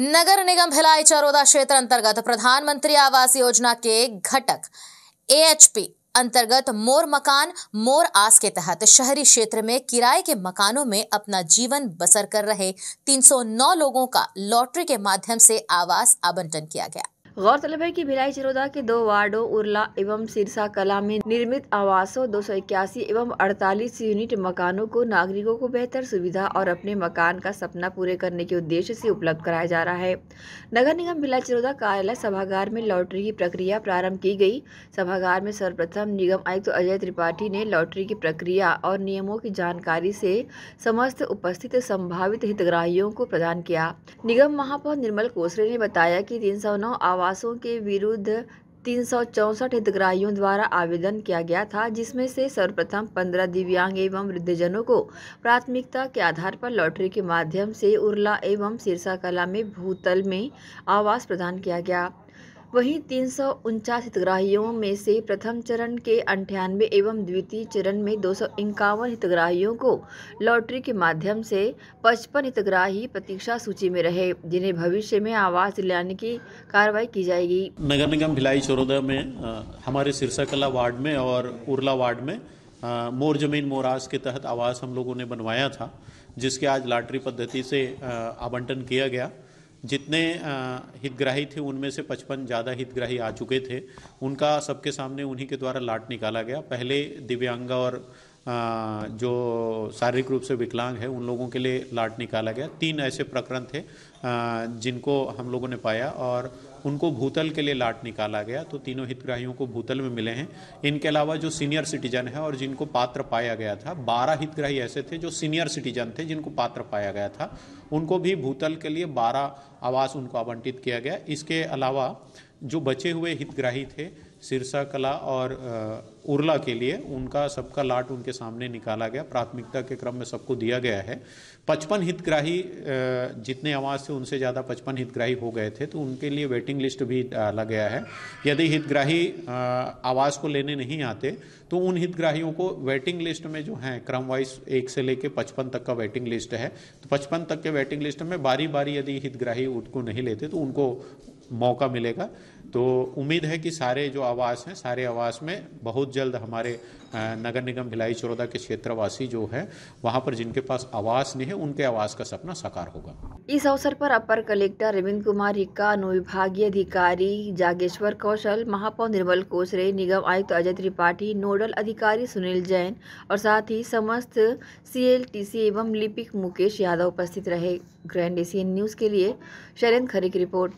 नगर निगम भिलाई चरोदा क्षेत्र अंतर्गत प्रधानमंत्री आवास योजना के घटक एएचपी अंतर्गत मोर मकान मोर आस के तहत शहरी क्षेत्र में किराए के मकानों में अपना जीवन बसर कर रहे 309 लोगों का लॉटरी के माध्यम से आवास आवंटन किया गया गौरतलब है कि भिलाई चिरोदा के दो वार्डो उरला एवं सिरसा कला में निर्मित आवासों दो एवं 48 यूनिट मकानों को नागरिकों को बेहतर सुविधा और अपने मकान का सपना पूरे करने के उद्देश्य से उपलब्ध कराया जा रहा है नगर निगम भिलाई चिरोदा कार्यालय सभागार में लॉटरी की प्रक्रिया प्रारंभ की गई सभागार में सर्वप्रथम निगम आयुक्त तो अजय त्रिपाठी ने लॉटरी की प्रक्रिया और नियमों की जानकारी से समस्त उपस्थित संभावित हितग्राहियों को प्रदान किया निगम महापौर निर्मल कोसरे ने बताया की तीन आवास आवासों के विरुद्ध तीन सौ चौंसठ हितग्राहियों द्वारा आवेदन किया गया था जिसमें से सर्वप्रथम पंद्रह दिव्यांग एवं वृद्धजनों को प्राथमिकता के आधार पर लॉटरी के माध्यम से उरला एवं सिरसा कला में भूतल में आवास प्रदान किया गया वहीं तीन सौ उनचास हितग्राहियों में से प्रथम चरण के अंठानवे एवं द्वितीय चरण में दो सौ इक्यावन हितग्राहियों को लॉटरी के माध्यम से पचपन हितग्राही प्रतीक्षा सूची में रहे जिन्हें भविष्य में आवास दिलाने की कार्रवाई की जाएगी नगर निगम भिलाई चौरोदा में आ, हमारे सिरसा कला वार्ड में और उर्ला वार्ड में आ, मोर जमीन मोराज के तहत आवास हम लोगों ने बनवाया था जिसके आज लॉटरी पद्धति से आवंटन किया गया जितने हितग्राही थे उनमें से 55 ज़्यादा हितग्राही आ चुके थे उनका सबके सामने उन्हीं के द्वारा लाट निकाला गया पहले दिव्यांग और जो शारीरिक रूप से विकलांग है उन लोगों के लिए लाट निकाला गया तीन ऐसे प्रकरण थे जिनको हम लोगों ने पाया और उनको भूतल के लिए लाट निकाला गया तो तीनों हितग्राहियों को भूतल में मिले हैं इनके अलावा जो सीनियर सिटीजन है और जिनको पात्र पाया गया था बारह हितग्राही ऐसे थे जो सीनियर सिटीजन थे जिनको पात्र पाया गया था उनको भी भूतल के लिए बारह आवास उनको आवंटित किया गया इसके अलावा जो बचे हुए हितग्राही थे सिरसा कला और उरला के लिए उनका सबका लाट उनके सामने निकाला गया प्राथमिकता के क्रम में सबको दिया गया है पचपन हितग्राही जितने आवाज थे उनसे ज़्यादा पचपन हितग्राही हो गए थे तो उनके लिए वेटिंग लिस्ट भी डाला गया है यदि हितग्राही आवाज़ को लेने नहीं आते तो उन हितग्राहियों को वेटिंग लिस्ट में जो हैं क्रम वाइज एक से लेके पचपन तक का वेटिंग लिस्ट है तो पचपन तक के वेटिंग लिस्ट में बारी बारी यदि हितग्राही उनको नहीं लेते तो उनको मौका मिलेगा तो उम्मीद है कि सारे जो आवास हैं सारे आवास में बहुत जल्द हमारे नगर निगम भिलाई चरोदा के क्षेत्रवासी जो है वहाँ पर जिनके पास आवास नहीं है उनके आवास का सपना साकार होगा इस अवसर पर अपर कलेक्टर रविंद्र कुमार रिक्का अनुविभागीय अधिकारी जागेश्वर कौशल महापौर निर्मल कोसरे निगम आयुक्त अजय त्रिपाठी नोडल अधिकारी सुनील जैन और साथ ही समस्त सी एवं लिपिक मुकेश यादव उपस्थित रहे ग्रैंड एशियन न्यूज़ के लिए शैलेंद्र खरे की रिपोर्ट